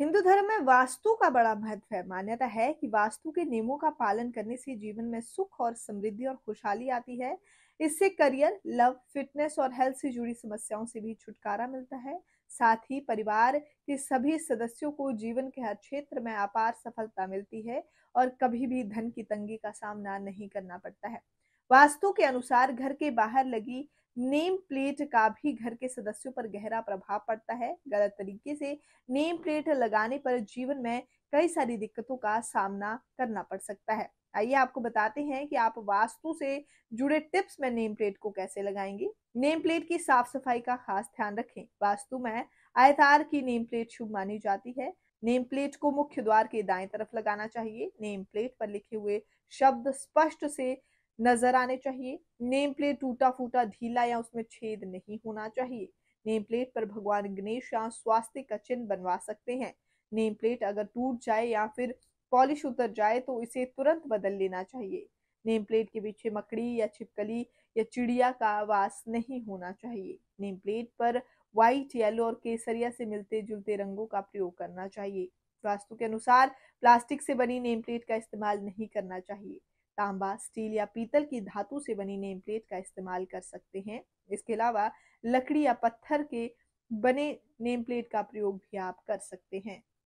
हिंदू धर्म में वास्तु का बड़ा महत्व है मान्यता है कि वास्तु के नियमों का पालन करने से जीवन में सुख और समृद्धि और खुशहाली आती है इससे करियर लव फिटनेस और हेल्थ से जुड़ी समस्याओं से भी छुटकारा मिलता है साथ ही परिवार के सभी सदस्यों को जीवन के हर क्षेत्र में अपार सफलता मिलती है और कभी भी धन की तंगी का सामना नहीं करना पड़ता है वास्तु के अनुसार घर के बाहर लगी नेम प्लेट का भी घर के सदस्यों पर गहरा प्रभाव पड़ता है गलत तरीके से नेम प्लेट लगाने पर जीवन में कई सारी दिक्कतों का सामना करना पड़ सकता है आइए आपको बताते हैं कि आप वास्तु से जुड़े टिप्स में नेम प्लेट को कैसे लगाएंगे नेम प्लेट की साफ सफाई का खास ध्यान रखें वास्तु में आयतार की नेम प्लेट शुभ मानी जाती है नेम प्लेट को मुख्य द्वार के दाएं तरफ लगाना चाहिए नेम प्लेट पर लिखे हुए शब्द स्पष्ट से नजर आने चाहिए नेम प्लेट टूटा फूटा ढीला या उसमें छेद नहीं होना चाहिए नेम प्लेट पर भगवान गणेश या स्वास्थ्य का चिन्ह बनवा सकते हैं नेम प्लेट अगर टूट जाए या फिर पॉलिश उतर जाए तो इसे तुरंत बदल लेना चाहिए नेम प्लेट के पीछे मकड़ी या छिपकली या चिड़िया का आवास नहीं होना चाहिए नेम प्लेट पर व्हाइट येलो और केसरिया से मिलते जुलते रंगों का प्रयोग करना चाहिए वास्तु के अनुसार प्लास्टिक से बनी नेम प्लेट का इस्तेमाल नहीं करना चाहिए तांबा स्टील या पीतल की धातु से बनी नेम प्लेट का इस्तेमाल कर सकते हैं इसके अलावा लकड़ी या पत्थर के बने नेम प्लेट का प्रयोग भी आप कर सकते हैं